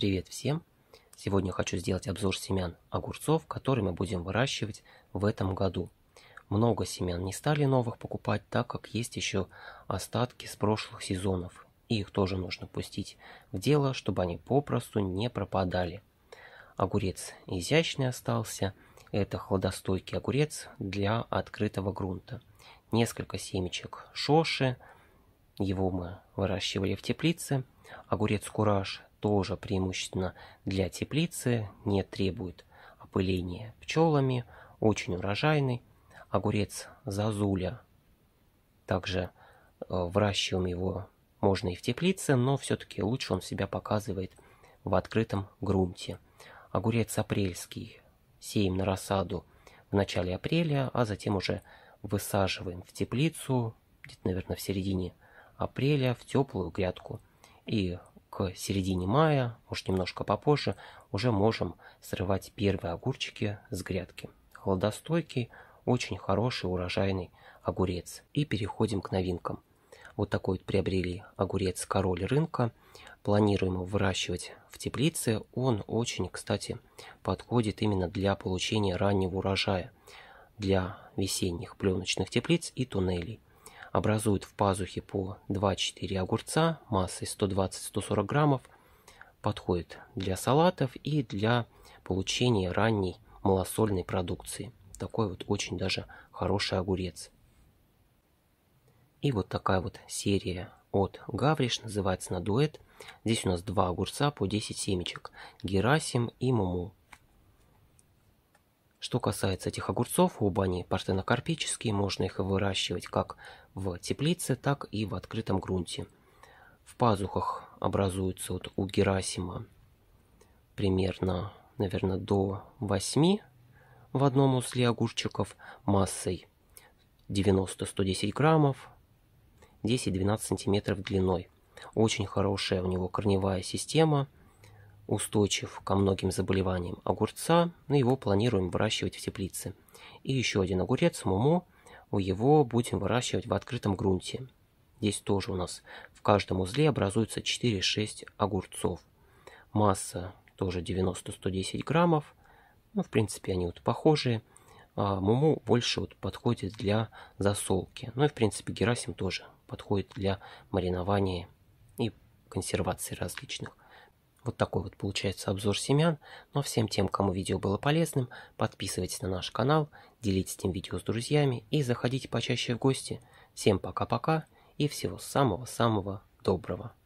Привет всем! Сегодня хочу сделать обзор семян огурцов, которые мы будем выращивать в этом году. Много семян не стали новых покупать, так как есть еще остатки с прошлых сезонов. И их тоже нужно пустить в дело, чтобы они попросту не пропадали. Огурец изящный остался. Это хладостойкий огурец для открытого грунта. Несколько семечек шоши. Его мы выращивали в теплице – Огурец Кураж тоже преимущественно для теплицы не требует опыления пчелами, очень урожайный. Огурец Зазуля. Также э, выращиваем его можно и в теплице, но все-таки лучше он себя показывает в открытом грунте. Огурец апрельский сеем на рассаду в начале апреля, а затем уже высаживаем в теплицу, где-то, наверное, в середине апреля в теплую грядку – и к середине мая, может немножко попозже, уже можем срывать первые огурчики с грядки. Холодостойкий, очень хороший урожайный огурец. И переходим к новинкам. Вот такой вот приобрели огурец король рынка. Планируем его выращивать в теплице. Он очень, кстати, подходит именно для получения раннего урожая, для весенних пленочных теплиц и туннелей образуют в пазухе по 2-4 огурца массой 120-140 граммов, подходит для салатов и для получения ранней малосольной продукции. Такой вот очень даже хороший огурец. И вот такая вот серия от Гавриш, называется на дуэт. Здесь у нас два огурца по 10 семечек, Герасим и Муму. Что касается этих огурцов, оба они партенокарпические, можно их выращивать как в теплице, так и в открытом грунте. В пазухах образуются вот у Герасима примерно, наверное, до 8 в одном узле огурчиков массой 90-110 граммов, 10-12 сантиметров длиной. Очень хорошая у него корневая система – устойчив ко многим заболеваниям огурца, мы его планируем выращивать в теплице. И еще один огурец, мумо, его будем выращивать в открытом грунте. Здесь тоже у нас в каждом узле образуется 4-6 огурцов. Масса тоже 90-110 граммов. Ну, в принципе, они вот похожие. А муму больше вот подходит для засолки. Ну и, в принципе, герасим тоже подходит для маринования и консервации различных. Вот такой вот получается обзор семян, но ну, а всем тем, кому видео было полезным, подписывайтесь на наш канал, делитесь этим видео с друзьями и заходите почаще в гости. Всем пока-пока и всего самого-самого доброго.